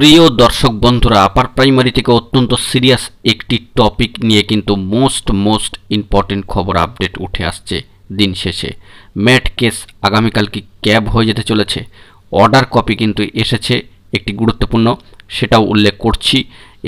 প্রিয় দর্শক বন্ধুরা আপার প্রাইমারি থেকে অত্যন্ত সিরিয়াস একটি টপিক নিয়ে কিন্তু মোস্ট মোস্ট ইম্পর্টেন্ট খবর আপডেট উঠে আসছে দিন শেষে ম্যাট কেস আগামীকাল কি ক্যাব হয়ে যেতে চলেছে অর্ডার কপি কিন্তু এসেছে একটি গুরুত্বপূর্ণ সেটাও উল্লেখ করছি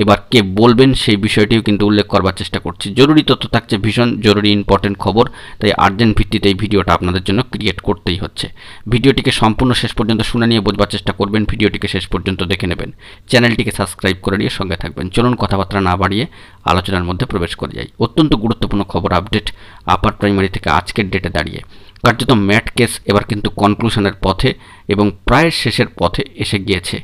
এবার কে বলবেন সেই বিষয়টিও কিন্তু উল্লেখ করবার চেষ্টা করছি জরুরি তথ্য থাকছে ভীষণ জরুরি ইম্পর্টেন্ট খবর তাই আর্জেন্ট ভিত্তিতে এই ভিডিওটা আপনাদের জন্য ক্রিয়েট করতেই হচ্ছে ভিডিওটিকে সম্পূর্ণ শেষ পর্যন্ত শুনে নিয়ে বোঝবার চেষ্টা করবেন ভিডিওটিকে শেষ পর্যন্ত দেখে নেবেন চ্যানেলটিকে সাবস্ক্রাইব করে নিয়ে সঙ্গে থাকবেন চলুন কথাবার্তা না বাড়িয়ে আলোচনার মধ্যে প্রবেশ করে যাই অত্যন্ত গুরুত্বপূর্ণ খবর আপডেট আপার প্রাইমারি থেকে আজকের ডেটে দাঁড়িয়ে কার্যত ম্যাট কেস এবার কিন্তু কনক্লুশনের পথে এবং প্রায় শেষের পথে এসে গিয়েছে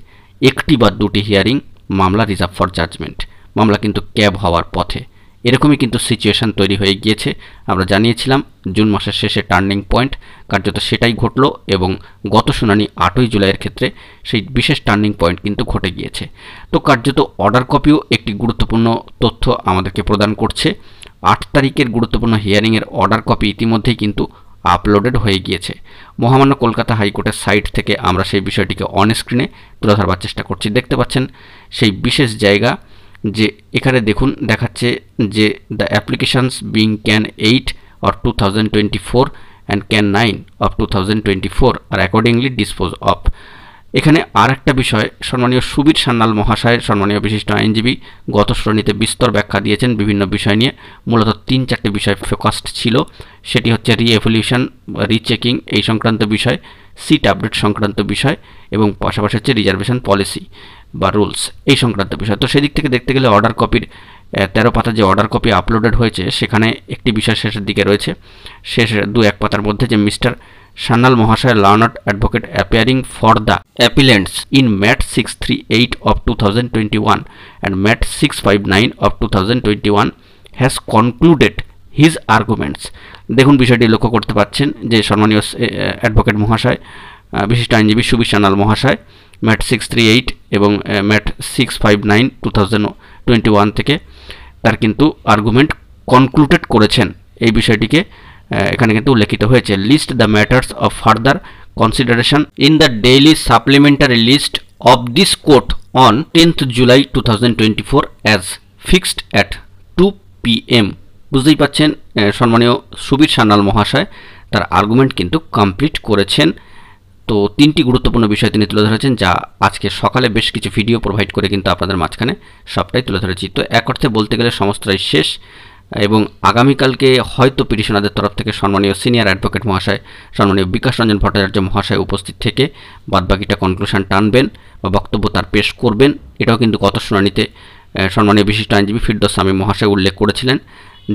একটি বা দুটি হিয়ারিং মামলা রিজার্ভ ফর জাজমেন্ট মামলা কিন্তু ক্যাব হওয়ার পথে এরকমই কিন্তু সিচুয়েশান তৈরি হয়ে গিয়েছে আমরা জানিয়েছিলাম জুন মাসের শেষে টার্নিং পয়েন্ট কার্যত সেটাই ঘটল এবং গত শুনানি আটই জুলাইয়ের ক্ষেত্রে সেই বিশেষ টার্নিং পয়েন্ট কিন্তু ঘটে গিয়েছে তো কার্যত অর্ডার কপিও একটি গুরুত্বপূর্ণ তথ্য আমাদেরকে প্রদান করছে আট তারিখের গুরুত্বপূর্ণ হিয়ারিংয়ের অর্ডার কপি ইতিমধ্যেই কিন্তু আপলোডেড হয়ে গিয়েছে মহামান্য কলকাতা হাইকোর্টের সাইট থেকে আমরা সেই বিষয়টিকে অন স্ক্রিনে তুলে ধরবার চেষ্টা করছি দেখতে পাচ্ছেন সেই বিশেষ জায়গা যে এখানে দেখুন দেখাচ্ছে যে the applications being can eight or two thousand twenty four and can nine of two thousand twenty four আর অ্যাকর্ডিংলি ডিসপোজ অফ এখানে আর একটা বিষয় সম্মানীয় সুবীর সান্যাল মহাশয় সম্মানীয় বিশিষ্ট আইনজীবী গত শ্রেণীতে বিস্তর ব্যাখ্যা দিয়েছেন বিভিন্ন বিষয় নিয়ে মূলত তিন চারটি বিষয় ফোকাসড ছিল সেটি হচ্ছে রিএভলিউশন রিচেকিং এই সংক্রান্ত বিষয় সিট আপডেট সংক্রান্ত বিষয় এবং পাশাপাশি হচ্ছে রিজার্ভেশন পলিসি বা রুলস এই সংক্রান্ত বিষয় তো সেদিক থেকে দেখতে গেলে অর্ডার কপির তেরো পাতা যে অর্ডার কপি আপলোডেড হয়েছে সেখানে একটি বিষয় শেষের দিকে রয়েছে শেষ দু এক পাতার মধ্যে যে মিস্টার সান্যাল মহাশয়ের learned advocate appearing for the appellants in MAT six three eight of two thousand twenty one and MAT six five nine of two thousand twenty one has concluded his arguments দেখুন বিষয়টি লক্ষ্য করতে পারছেন যে সম্মানীয় advocate মহাশয় বিশিষ্ট আইনজীবী সুবি সান্যাল মহাশয় ম্যাট সিক্স থ্রি এইট এবং MAT six five nine two thousand twenty one থেকে তার কিন্তু আর্গুমেন্ট কনক্লুডেড করেছেন এই বিষয়টিকে এখানে কিন্তু উল্লেখিত হয়েছে list the matters of further consideration in the daily supplementary list of this court on tenth July two thousand twenty four as fixed at two P M বুঝতেই পাচ্ছেন সম্মানীয় সুবীর সান্যাল মহাশয় তার আর্গুমেন্ট কিন্তু কমপ্লিট করেছেন তো তিনটি গুরুত্বপূর্ণ বিষয় তিনি তুলে ধরেছেন যা আজকে সকালে বেশ কিছু ভিডিও প্রোভাইড করে কিন্তু আপনাদের মাঝখানে সবটাই তুলে ধরেছি তো এক অর্থে বলতে গেলে সমস্তটাই শেষ এবং আগামীকালকে হয়তো পিটিশনারদের তরফ থেকে সম্মানীয় সিনিয়র অ্যাডভোকেট মহাশয় সম্মানীয় বিকাশ রঞ্জন ভট্টাচার্য মহাশয় উপস্থিত থেকে বাদবাকিটা কনক্লুশন টানবেন বা বক্তব্য তার পেশ করবেন এটাও কিন্তু গত শুনানিতে সম্মানীয় বিশিষ্ট আইনজীবী ফিরদোস স্বামী মহাশয় উল্লেখ করেছিলেন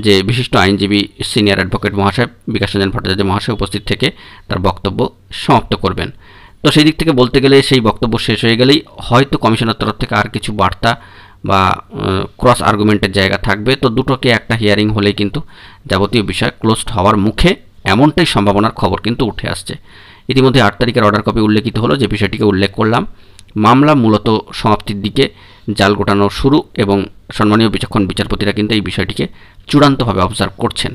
যে বিশিষ্ট আইনজীবী সিনিয়র অ্যাডভোকেট মহাশয় বিকাশ রঞ্জন ভট্টাচার্য মহাশয় উপস্থিত থেকে তার বক্তব্য সমাপ্ত করবেন তো সেই দিক থেকে বলতে গেলে সেই বক্তব্য শেষ হয়ে গেলেই হয়তো কমিশনের তরফ থেকে আর কিছু বার্তা বা ক্রস আর্গুমেন্টের জায়গা থাকবে তো দুটোকে একটা হিয়ারিং হলে কিন্তু যাবতীয় বিষয় ক্লোজড হওয়ার মুখে এমনটাই সম্ভাবনার খবর কিন্তু উঠে আসছে ইতিমধ্যে আট তারিখের অর্ডার কপি উল্লেখিত হলো যে বিষয়টিকে উল্লেখ করলাম মামলা মূলত সমাপ্তির দিকে জাল গোটানো শুরু এবং সম্মানীয় বিচক্ষণ বিচারপতিরা কিন্তু এই বিষয়টিকে চূড়ান্তভাবে অবজার্ভ করছেন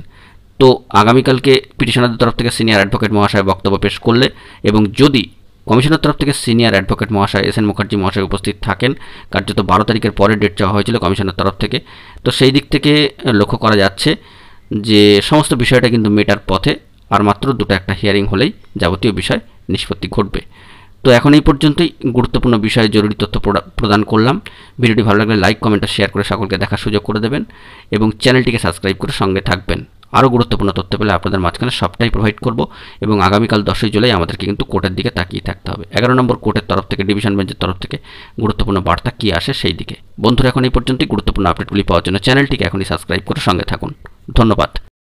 তো আগামীকালকে পিটিশনারদের তরফ থেকে সিনিয়র অ্যাডভোকেট মহাশয় বক্তব্য পেশ করলে এবং যদি কমিশনের তরফ থেকে সিনিয়র অ্যাডভোকেট মহাশয় এস এন মুখার্জি মহাশয় উপস্থিত থাকেন কার্যত বারো তারিখের পরে ডেট চাওয়া হয়েছিল কমিশনের তরফ থেকে তো সেই দিক থেকে লক্ষ্য করা যাচ্ছে যে সমস্ত বিষয়টা কিন্তু মেটার পথে আর মাত্র দুটো একটা হিয়ারিং হলেই যাবতীয় বিষয় নিষ্পত্তি ঘটবে তো এখন এই পর্যন্তই গুরুত্বপূর্ণ বিষয়ে জরুরি তথ্য প্রদান করলাম ভিডিওটি ভালো লাগলে লাইক কমেন্ট শেয়ার করে সকলকে দেখার সুযোগ করে দেবেন এবং চ্যানেলটিকে সাবস্ক্রাইব করে সঙ্গে থাকবেন আরও গুরুত্বপূর্ণ তথ্য পেলে আপনাদের মাঝখানে সবটাই প্রোভাইড করব এবং আগামীকাল দশই জুলাই আমাদেরকে কিন্তু কোর্টের দিকে তাকিয়ে থাকতে হবে এগারো নম্বর কোর্টের তরফ থেকে ডিভিশন বেঞ্চের তরফ থেকে গুরুত্বপূর্ণ বার্তা কী আসে সেই দিকে বন্ধুরা এখন এই পর্যন্তই গুরুত্বপূর্ণ আপডেটগুলি পাওয়ার জন্য চ্যানেলটিকে এখনই সাবস্ক্রাইব করে সঙ্গে থাকুন ধন্যবাদ